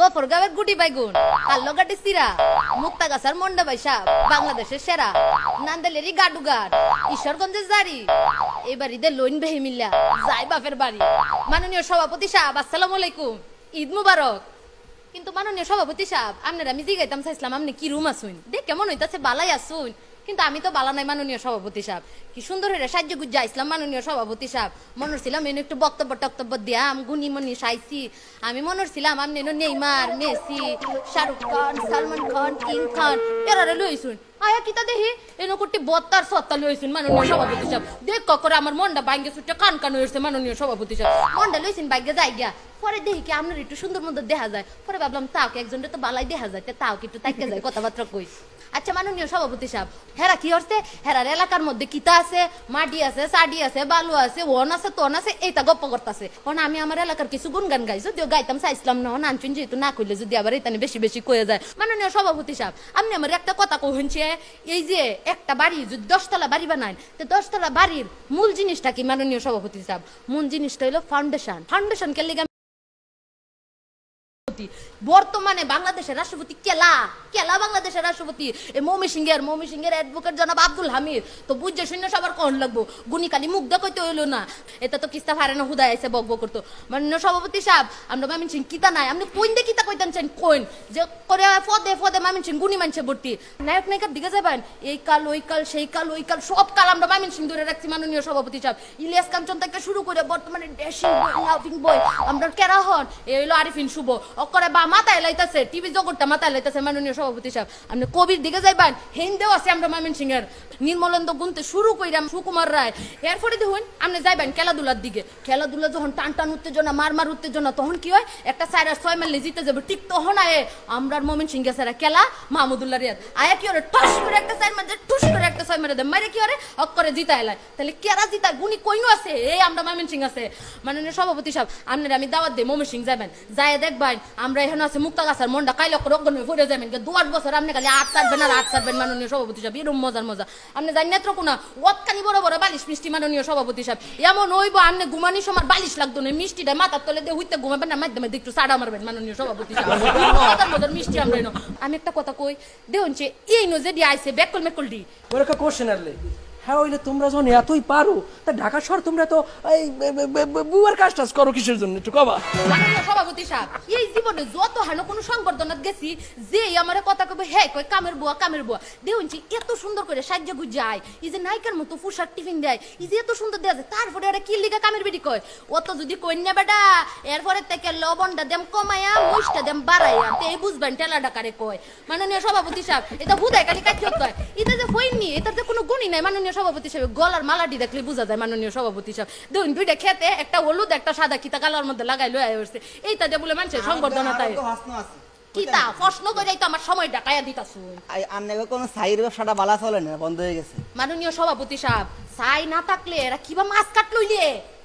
গফর গাঁয়ের গুটি বাইগুন লগাটি সিরা মুক্তাগাছার মন্ডা বাইসা বাংলাদেশের সেরা নান্দেলেরই গাডুগার ঈশ্বরগঞ্জের জারি এবার ঈদের লোন বেহে মিল্লা যাই বাপের বাড়ি মাননীয় সভাপতি সাহেব আসসালাম আলাইকুম ঈদ মুবারক কিন্তু মাননীয় সভাপতি সাহেব আপনারা আমি জিগাইতাম চাইছিলাম আপনি কি রুম আসুন দেখ কেমন হইতাছে বালাই আসুন কিন্তু আমি তো বালা নাই মাননীয় সভাপতি সাহেব কি সুন্দর হয়ে সাহায্য গুজ্জা ইসলাম মাননীয় সভাপতি সাহেব মনোর ছিলাম এনে একটু বক্তব্য টক্তব্য দিয়াম গুনি মনি সাইছি আমি মনোর ছিলাম আমি Neymar Messi Shahrukh Khan Salman Khan king Khan এরারে লইছুন আয়া কিতা দেখি এন বত্তার মাননীয় সভাপতি সাহেব দেখ করে আমার মন্ডা বাইঙ্গে সুটে কান কান হয়েছে মাননীয় সভাপতি সাহেব মন্ডা লইছেন বাইঙ্গে যাই গিয়া পরে দেখি কি আপনার একটু সুন্দর মধ্যে দেখা যায় পরে ভাবলাম তাও তো বালাই দেখা যায় তাও একটু যায় কথাবার্তা কই আচ্ছা মাননীয় সভাপতি সাহেব হেরা কি হচ্ছে হেরার এলাকার মধ্যে কিতা আছে মাটি আছে সাডি আছে বালু আছে ওন আছে তন আছে এইটা গপ্প করতেছে কারণ আমি আমার এলাকার কিছু গুনগান গাই যদিও গাইতাম চাইছিলাম না আনছুন যেহেতু না কইলে যদি আবার এইখানে বেশি বেশি কয়ে যায় মাননীয় সভাপতি সাহেব আপনি আমার একটা কথা কহেন এই যে একটা বাড়ি যদি দশতলা বাড়ি বানায় তো দশতলা বাড়ির মূল জিনিসটা কি মাননীয় সভাপতি সাহেব মূল জিনিসটা হলো ফাউন্ডেশন ফাউন্ডেশন কে রাষ্ট্রপতি বর্তমানে বাংলাদেশের রাষ্ট্রপতি কেলা কেলা বাংলাদেশের রাষ্ট্রপতি এ মৌমি সিংয়ের মৌমি সিংয়ের অ্যাডভোকেট জনাব আব্দুল হামিদ তো বুঝছে শূন্য সবার কন লাগবো গুণিকালি মুগ্ধ করতে হইলো না এটা তো কিস্তা ফারানো হুদায় এসে বকব করতো মান্য সভাপতি সাহেব আমরা মামিন সিং কিতা নাই আপনি কইন দে কিতা কইতেন চান কইন যে করে ফদে ফদে মামিন সিং গুণী মানছে ভর্তি নায়ক নায়িকার দিকে যাবেন এই কাল ওই কাল সেই কাল ওই কাল সব কাল আমরা মামিন সিং ধরে রাখছি মাননীয় সভাপতি সাহেব ইলিয়াস কাঞ্চন থেকে শুরু করে বর্তমানে ড্যাশিং বয় লাভিং বয় আমরা কেরা হন এই হইলো আরিফিন শুভ করে বা মাথায় লাইতেছে টিভি জগৎটা মাথায় লাইতেছে মাননীয় সভাপতি সাহেব আপনি কবির দিকে যাইবেন হিন্দেও আছে আমরা মামিন সিং এর নির্মলেন্দ্র গুনতে শুরু কইরাম সুকুমার রায় এরপরে দেখুন আপনি যাইবেন খেলাধুলার দিকে খেলাধুলা যখন টান টান উত্তেজনা মার মার উত্তেজনা তখন কি হয় একটা সাইড আর ছয় মারলে জিতে যাবে ঠিক তখন আয়ে আমরা মমিন সিং গেছে খেলা মাহমুদুল্লাহ রিয়াদ আয়া কি হরে ঠস করে একটা সাইড মারছে ঠুস করে একটা ছয় মেরে দেয় মারে কি করে হক করে জিতা এলায় তাহলে কেরা জিতা গুনি কইনো আছে এই আমরা মামিন সিং আছে মাননীয় সভাপতি সাহেব আপনারা আমি দাওয়াত দিই মমিন সিং যাবেন যায় দেখবেন আমরা আছি আছে মুক্তাগাছার মনটা কাইল রগ্ন ফুটে যাবেন দুয়ার বছর আপনি খালি আট সারবেন আর আট সারবেন মাননীয় সভাপতি সাহেব এরম মজার মজা আপনি জানি নেত্র কোনা অতখানি বড় বড় বালিশ মিষ্টি মাননীয় সভাপতি সাহেব এমন হইব আপনি ঘুমানি সময় বালিশ লাগতো না মিষ্টিটা মাথার তলে দিয়ে হইতে ঘুমাবেন না মাধ্যমে একটু সাড়া মারবেন মাননীয় সভাপতি সাহেব মজার মিষ্টি আমরা আমি একটা কথা কই দেখুন এই নজে দিয়ে আইসে ব্যাকল মেকল ডি কোশ্চেন আনলে হ্যাঁ ওইলে তোমরা যখন এতই পারো তা ঢাকা শহর তোমরা তো এই বুয়ার কাজ টাজ করো কিসের জন্য একটু কবা সভাপতি সাহেব এই জীবনে যত হানো কোনো সংবর্ধনা গেছি যে আমারে কথা কবে হ্যাঁ কয় কামের বুয়া কামের বুয়া দেখুনছি এত সুন্দর করে সাহায্য গুজায় এই যে নায়িকার মতো পোশাক টিফিন দেয় এই যে এত সুন্দর দেয়া যায় তারপরে ওরা কি লিগা কামের বেটি কয় অত যদি কন্যা বেটা এরপরে থেকে লবণটা দেম কমায়া মুষ্টা দেম বাড়াইয়া তে এই বুঝবেন টেলা ডাকারে কয় মাননীয় সভাপতি সাহেব এটা হুদায় খালি কাজ কয় এটা যে হইনি এটার যে কোনো গুণই নাই মাননীয় সভাপতি সাহেব গলার মালাটি দেখলে বোঝা যায় মাননীয় সভাপতি সাহেব দেখুন দুইটা খেতে একটা হলুদ একটা সাদা কিতা কালার মধ্যে লাগাই লয়ে আসছে এই তাদের বলে মানুষের সংবর্ধনা তাই কিতা প্রশ্ন করে তো আমার সময় ডাকাইয়া দিতাছো আমনেগো কোন সাইর ব্যবসাটা বালা চলে না বন্ধ হয়ে গেছে মাননীয় সভাপতি সাহেব সাই না থাকলে এরা কিবা মাছ কাট লইলে ইয়ে?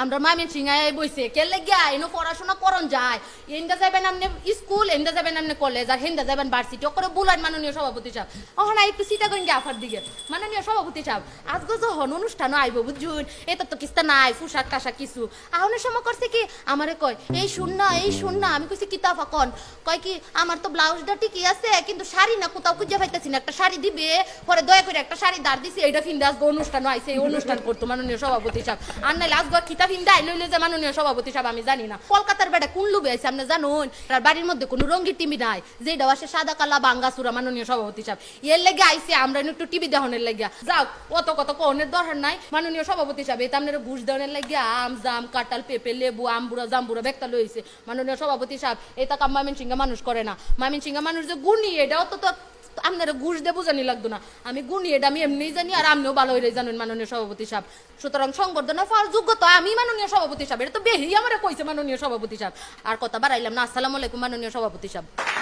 আমরা মামিন সিংহায় বইছে কেলে গিয়া এনে পড়াশোনা করন যায় এনটা যাবেন আপনি স্কুল এনটা যাবেন আপনি কলেজ আর হেনটা যাবেন ভার্সিটি করে বুলান মাননীয় সভাপতি সাহেব অহন একটু গিয়া আফার দিকে মাননীয় সভাপতি সাহেব আজকে যখন অনুষ্ঠানও আইব বুঝুন এ তো কিস্তা নাই পোশাক টাশাক কিছু আহনের সময় করছে কি আমারে কয় এই শুন না এই শুন না আমি কইছি কিতাফা আকন কয় কি আমার তো ব্লাউজটা ঠিকই আছে কিন্তু শাড়ি না কোথাও খুঁজে পাইতেছি না একটা শাড়ি দিবে পরে দয়া করে একটা শাড়ি দাঁড় দিছি এইটা ফিন্দাস অনুষ্ঠান আইছে এই অনুষ্ঠান করতো মাননীয় সভাপতি সাহেব আর নাহলে আজকে জুতা ভিন্দা আইল যে মাননীয় সভাপতি সাহেব আমি জানি না কলকাতার বেড়া কোন লুবে আছে আপনি জানুন তার বাড়ির মধ্যে কোনো রঙ্গি টিভি নাই যে দেওয়া আছে সাদা কালা বাঙ্গা সুরা মাননীয় সভাপতি সাহেব এর লেগে আইসি আমরা একটু টিভি দেহনের লেগে যাও অত কত কনের দরকার নাই মাননীয় সভাপতি সাহেব এটা আপনার ঘুষ দেওয়ার লেগে আম জাম কাঁঠাল পেঁপে লেবু আমবুড়া জামবুড়া বেক্তা লইছে মাননীয় সভাপতি সাহেব এটা কাম মামিন সিংহা মানুষ করে না মামিন সিংহা মানুষ যে গুণী এটাও তো আপনারা ঘুষ দেবো জানি লাগতো না আমি গুণী এটা আমি এমনি জানি আর আমিও ভালো হয়ে জানেন মাননীয় সভাপতি সাহেব সুতরাং সংবর্ধনা পাওয়ার যোগ্যতা আমি আমি মাননীয় সভাপতি সাহেব এটা তো বেহি আমার কইছে মাননীয় সভাপতি সাহেব আর কথা বাড়াইলাম না আসসালামু আলাইকুম মাননীয় সভাপতি সাহেব